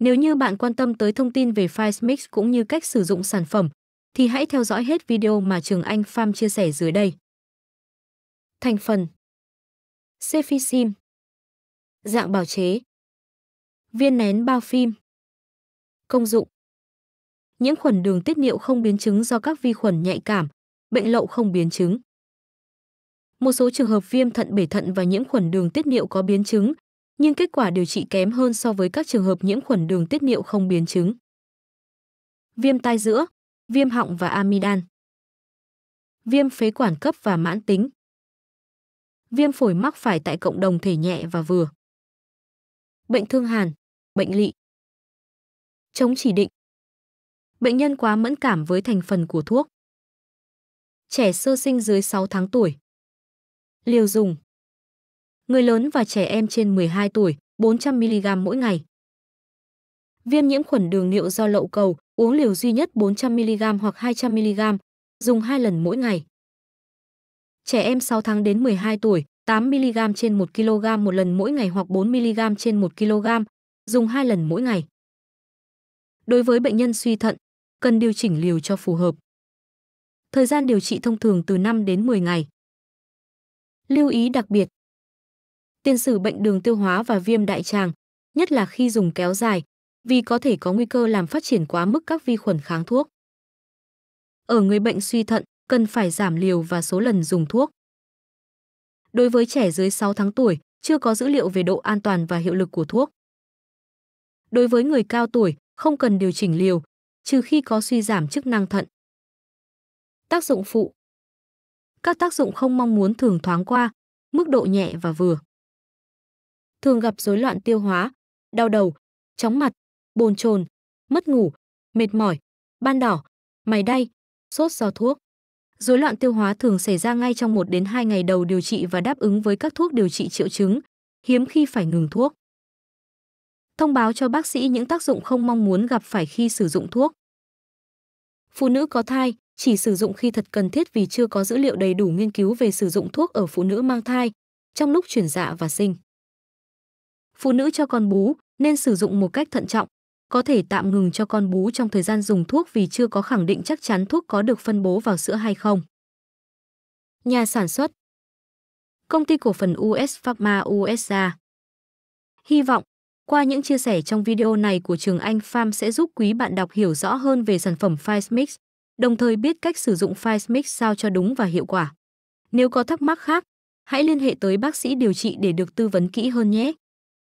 Nếu như bạn quan tâm tới thông tin về FileMix cũng như cách sử dụng sản phẩm, thì hãy theo dõi hết video mà Trường Anh Farm chia sẻ dưới đây. Thành phần Cephisim Dạng bào chế Viên nén bao phim Công dụng Những khuẩn đường tiết niệu không biến chứng do các vi khuẩn nhạy cảm, bệnh lậu không biến chứng. Một số trường hợp viêm thận bể thận và nhiễm khuẩn đường tiết niệu có biến chứng, nhưng kết quả điều trị kém hơn so với các trường hợp nhiễm khuẩn đường tiết niệu không biến chứng. Viêm tai giữa, viêm họng và amidan. Viêm phế quản cấp và mãn tính. Viêm phổi mắc phải tại cộng đồng thể nhẹ và vừa. Bệnh thương hàn, bệnh lị. Chống chỉ định. Bệnh nhân quá mẫn cảm với thành phần của thuốc. Trẻ sơ sinh dưới 6 tháng tuổi. Liều dùng người lớn và trẻ em trên 12 tuổi, 400mg mỗi ngày. Viêm nhiễm khuẩn đường niệu do lậu cầu, uống liều duy nhất 400mg hoặc 200mg, dùng 2 lần mỗi ngày. Trẻ em 6 tháng đến 12 tuổi, 8mg trên 1 kg một lần mỗi ngày hoặc 4mg trên 1 kg, dùng 2 lần mỗi ngày. Đối với bệnh nhân suy thận, cần điều chỉnh liều cho phù hợp. Thời gian điều trị thông thường từ 5 đến 10 ngày. Lưu ý đặc biệt, tiền sử bệnh đường tiêu hóa và viêm đại tràng, nhất là khi dùng kéo dài, vì có thể có nguy cơ làm phát triển quá mức các vi khuẩn kháng thuốc. Ở người bệnh suy thận, cần phải giảm liều và số lần dùng thuốc. Đối với trẻ dưới 6 tháng tuổi, chưa có dữ liệu về độ an toàn và hiệu lực của thuốc. Đối với người cao tuổi, không cần điều chỉnh liều, trừ khi có suy giảm chức năng thận. Tác dụng phụ Các tác dụng không mong muốn thường thoáng qua, mức độ nhẹ và vừa thường gặp rối loạn tiêu hóa, đau đầu, chóng mặt, bồn chồn, mất ngủ, mệt mỏi, ban đỏ, mày đay, sốt do thuốc. Rối loạn tiêu hóa thường xảy ra ngay trong 1 đến 2 ngày đầu điều trị và đáp ứng với các thuốc điều trị triệu chứng, hiếm khi phải ngừng thuốc. Thông báo cho bác sĩ những tác dụng không mong muốn gặp phải khi sử dụng thuốc. Phụ nữ có thai chỉ sử dụng khi thật cần thiết vì chưa có dữ liệu đầy đủ nghiên cứu về sử dụng thuốc ở phụ nữ mang thai trong lúc chuyển dạ và sinh phụ nữ cho con bú nên sử dụng một cách thận trọng, có thể tạm ngừng cho con bú trong thời gian dùng thuốc vì chưa có khẳng định chắc chắn thuốc có được phân bố vào sữa hay không. Nhà sản xuất Công ty cổ phần US Pharma USA Hy vọng, qua những chia sẻ trong video này của trường Anh Pham sẽ giúp quý bạn đọc hiểu rõ hơn về sản phẩm Fis-Mix, đồng thời biết cách sử dụng Fis-Mix sao cho đúng và hiệu quả. Nếu có thắc mắc khác, hãy liên hệ tới bác sĩ điều trị để được tư vấn kỹ hơn nhé.